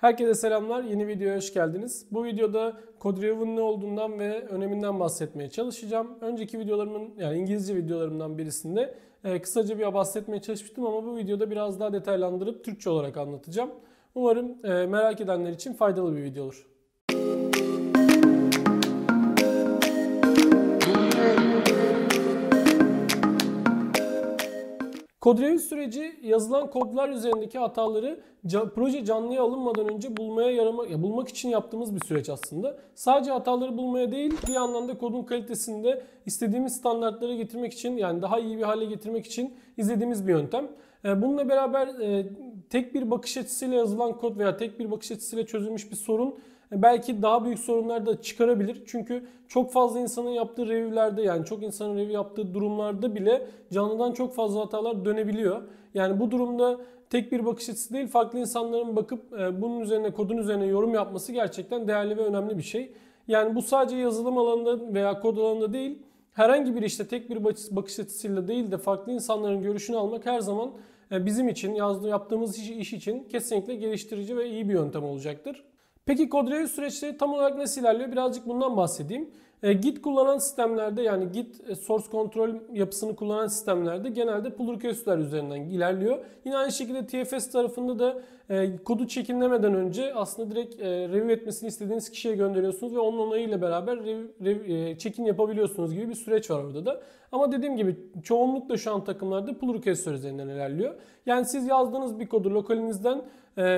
Herkese selamlar. Yeni videoya hoş geldiniz. Bu videoda Code ne olduğundan ve öneminden bahsetmeye çalışacağım. Önceki videolarımın yani İngilizce videolarımdan birisinde e, kısaca bir bahsetmeye çalışmıştım ama bu videoda biraz daha detaylandırıp Türkçe olarak anlatacağım. Umarım e, merak edenler için faydalı bir video olur. Kodlama süreci yazılan kodlar üzerindeki hataları can, proje canlıya alınmadan önce bulmaya yarama, ya bulmak için yaptığımız bir süreç aslında. Sadece hataları bulmaya değil bir yandan da kodun kalitesini de istediğimiz standartlara getirmek için yani daha iyi bir hale getirmek için izlediğimiz bir yöntem. Ee, bununla beraber e, tek bir bakış açısıyla yazılan kod veya tek bir bakış açısıyla çözülmüş bir sorun belki daha büyük sorunlar da çıkarabilir. Çünkü çok fazla insanın yaptığı review'lerde yani çok insanın revi yaptığı durumlarda bile canlıdan çok fazla hatalar dönebiliyor. Yani bu durumda tek bir bakış açısı değil farklı insanların bakıp e, bunun üzerine kodun üzerine yorum yapması gerçekten değerli ve önemli bir şey. Yani bu sadece yazılım alanında veya kod alanında değil herhangi bir işte tek bir bakış açısıyla değil de farklı insanların görüşünü almak her zaman e, bizim için yazdığı yaptığımız iş için kesinlikle geliştirici ve iyi bir yöntem olacaktır. Peki kodreli süreçleri tam olarak nasıl ilerliyor? Birazcık bundan bahsedeyim. E, Git kullanan sistemlerde yani Git e, source control yapısını kullanan sistemlerde genelde pull request'ler üzerinden ilerliyor. Yine aynı şekilde TFS tarafında da e, kodu çekinlemeden önce aslında direkt e, review etmesini istediğiniz kişiye gönderiyorsunuz ve onun onayıyla beraber rev, check-in yapabiliyorsunuz gibi bir süreç var orada da. Ama dediğim gibi çoğunlukla şu an takımlarda pull request'ler üzerinden ilerliyor. Yani siz yazdığınız bir kodu lokalinizden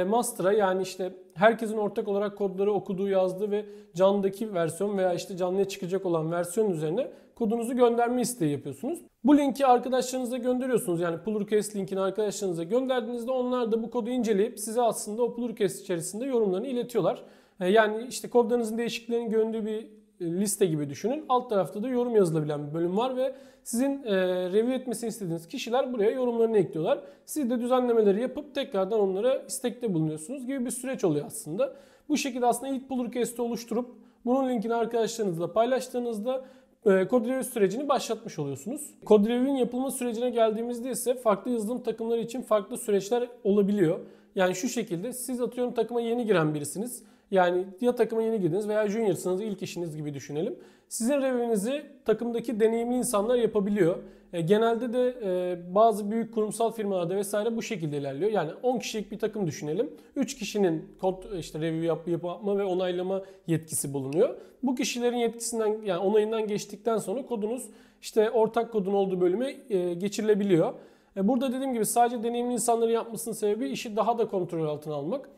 master'a yani işte herkesin ortak olarak kodları okuduğu, yazdığı ve candaki versiyon veya işte canlıya çıkacak olan versiyon üzerine kodunuzu gönderme isteği yapıyorsunuz. Bu linki arkadaşlarınıza gönderiyorsunuz. Yani Pull Request linkini arkadaşlarınıza gönderdiğinizde onlar da bu kodu inceleyip size aslında o Request içerisinde yorumlarını iletiyorlar. Ee, yani işte kodlarınızın değişikliklerini gördüğü bir e, liste gibi düşünün. Alt tarafta da yorum yazılabilen bir bölüm var ve sizin e, review etmesini istediğiniz kişiler buraya yorumlarını ekliyorlar. Siz de düzenlemeleri yapıp tekrardan onlara istekte bulunuyorsunuz gibi bir süreç oluyor aslında. Bu şekilde aslında ilk pull request'i oluşturup bunun linkini arkadaşlarınızla paylaştığınızda Code e, sürecini başlatmış oluyorsunuz. Code yapılma sürecine geldiğimizde ise farklı yazılım takımları için farklı süreçler olabiliyor. Yani şu şekilde siz atıyorum takıma yeni giren birisiniz. Yani ya takıma yeni girdiniz veya junior'sınız ilk işiniz gibi düşünelim. Sizin revinizi takımdaki deneyimli insanlar yapabiliyor. E, genelde de e, bazı büyük kurumsal firmalarda vesaire bu şekilde ilerliyor. Yani 10 kişilik bir takım düşünelim. 3 kişinin kod işte review yap, yapma ve onaylama yetkisi bulunuyor. Bu kişilerin yetkisinden yani onayından geçtikten sonra kodunuz işte ortak kodun olduğu bölüme e, geçirilebiliyor. burada dediğim gibi sadece deneyimli insanların yapmasının sebebi işi daha da kontrol altına almak.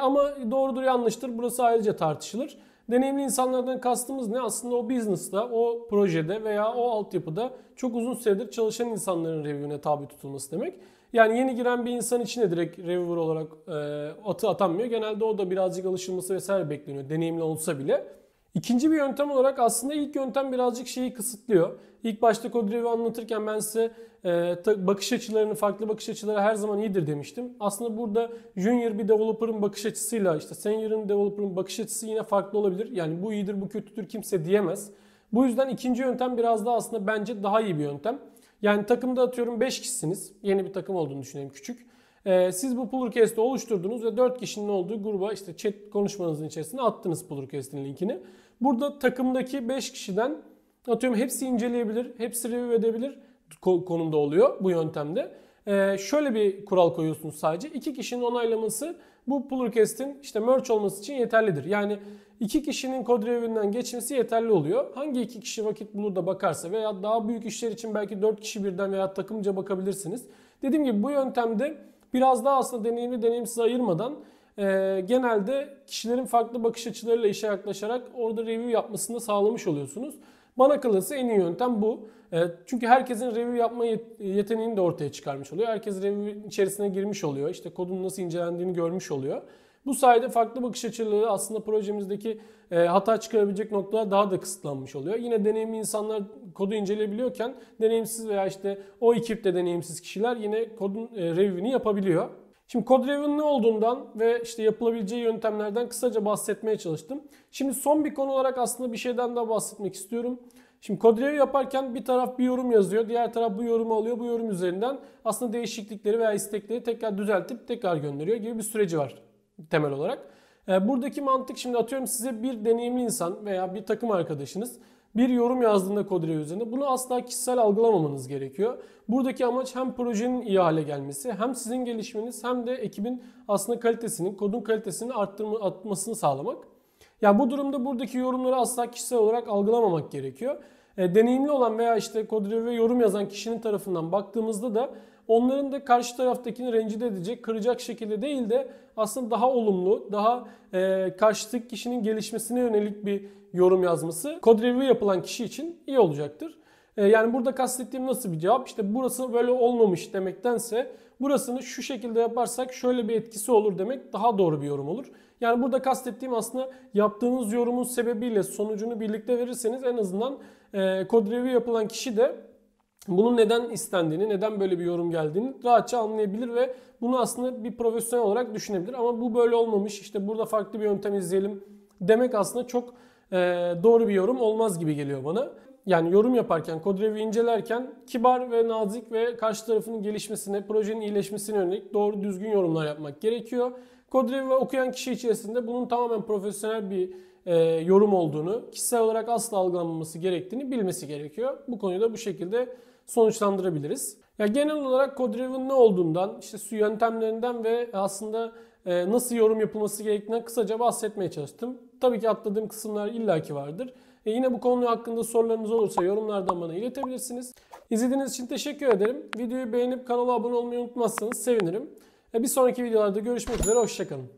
ama doğrudur yanlıştır burası ayrıca tartışılır. Deneyimli insanlardan kastımız ne? Aslında o business'ta, o projede veya o altyapıda çok uzun süredir çalışan insanların review'üne tabi tutulması demek. Yani yeni giren bir insan için de direkt reviewer olarak e, atı atanmıyor. Genelde o da birazcık alışılması vesaire bekleniyor deneyimli olsa bile. İkinci bir yöntem olarak aslında ilk yöntem birazcık şeyi kısıtlıyor. İlk başta Kodrev'i anlatırken ben size e, bakış açılarını, farklı bakış açıları her zaman iyidir demiştim. Aslında burada junior bir developer'ın bakış açısıyla işte senior'ın developer'ın bakış açısı yine farklı olabilir. Yani bu iyidir, bu kötüdür kimse diyemez. Bu yüzden ikinci yöntem biraz daha aslında bence daha iyi bir yöntem. Yani takımda atıyorum 5 kişisiniz. Yeni bir takım olduğunu düşünelim küçük. Ee, siz bu pull request'i oluşturdunuz ve 4 kişinin olduğu gruba işte chat konuşmanızın içerisine attınız pull request'in linkini. Burada takımdaki 5 kişiden atıyorum hepsi inceleyebilir, hepsi review edebilir konumda oluyor bu yöntemde. Ee, şöyle bir kural koyuyorsunuz sadece. iki kişinin onaylaması bu pull işte merge olması için yeterlidir. Yani iki kişinin kod reviewinden geçmesi yeterli oluyor. Hangi iki kişi vakit bulur da bakarsa veya daha büyük işler için belki dört kişi birden veya takımca bakabilirsiniz. Dediğim gibi bu yöntemde biraz daha aslında deneyimli deneyimsiz ayırmadan e, genelde kişilerin farklı bakış açılarıyla işe yaklaşarak orada review yapmasını da sağlamış oluyorsunuz. Bana kalırsa en iyi yöntem bu. E, çünkü herkesin review yapma yeteneğini de ortaya çıkarmış oluyor. Herkes review içerisine girmiş oluyor. İşte kodun nasıl incelendiğini görmüş oluyor. Bu sayede farklı bakış açıları aslında projemizdeki e, hata çıkarabilecek noktalar daha da kısıtlanmış oluyor. Yine deneyimli insanlar kodu inceleyebiliyorken deneyimsiz veya işte o ekipte deneyimsiz kişiler yine kodun e, review'ini yapabiliyor. Şimdi CodeRev'in ne olduğundan ve işte yapılabileceği yöntemlerden kısaca bahsetmeye çalıştım. Şimdi son bir konu olarak aslında bir şeyden daha bahsetmek istiyorum. Şimdi CodeRev yaparken bir taraf bir yorum yazıyor, diğer taraf bu yorumu alıyor. Bu yorum üzerinden aslında değişiklikleri veya istekleri tekrar düzeltip tekrar gönderiyor gibi bir süreci var temel olarak. Ee, buradaki mantık şimdi atıyorum size bir deneyimli insan veya bir takım arkadaşınız bir yorum yazdığında Codire üzerinde bunu asla kişisel algılamamanız gerekiyor. Buradaki amaç hem projenin iyi hale gelmesi hem sizin gelişmeniz hem de ekibin aslında kalitesinin, kodun kalitesini arttırmasını sağlamak. Yani bu durumda buradaki yorumları asla kişisel olarak algılamamak gerekiyor e, deneyimli olan veya işte kodları ve yorum yazan kişinin tarafından baktığımızda da onların da karşı taraftakini rencide edecek, kıracak şekilde değil de aslında daha olumlu, daha e, karşıtlık kişinin gelişmesine yönelik bir yorum yazması kod review yapılan kişi için iyi olacaktır. E, yani burada kastettiğim nasıl bir cevap? İşte burası böyle olmamış demektense burasını şu şekilde yaparsak şöyle bir etkisi olur demek daha doğru bir yorum olur. Yani burada kastettiğim aslında yaptığınız yorumun sebebiyle sonucunu birlikte verirseniz en azından e, kod review yapılan kişi de bunun neden istendiğini, neden böyle bir yorum geldiğini rahatça anlayabilir ve bunu aslında bir profesyonel olarak düşünebilir. Ama bu böyle olmamış, işte burada farklı bir yöntem izleyelim demek aslında çok e, doğru bir yorum olmaz gibi geliyor bana. Yani yorum yaparken, kod review'i incelerken kibar ve nazik ve karşı tarafının gelişmesine, projenin iyileşmesine yönelik doğru düzgün yorumlar yapmak gerekiyor. Kod revi okuyan kişi içerisinde bunun tamamen profesyonel bir e, yorum olduğunu, kişisel olarak asla algılanmaması gerektiğini bilmesi gerekiyor. Bu konuyu da bu şekilde sonuçlandırabiliriz. Ya genel olarak code ne olduğundan, işte su yöntemlerinden ve aslında e, nasıl yorum yapılması gerektiğinden kısaca bahsetmeye çalıştım. Tabii ki atladığım kısımlar illaki vardır. E yine bu konu hakkında sorularınız olursa yorumlardan bana iletebilirsiniz. İzlediğiniz için teşekkür ederim. Videoyu beğenip kanala abone olmayı unutmazsanız sevinirim. E, bir sonraki videolarda görüşmek üzere. Hoşçakalın.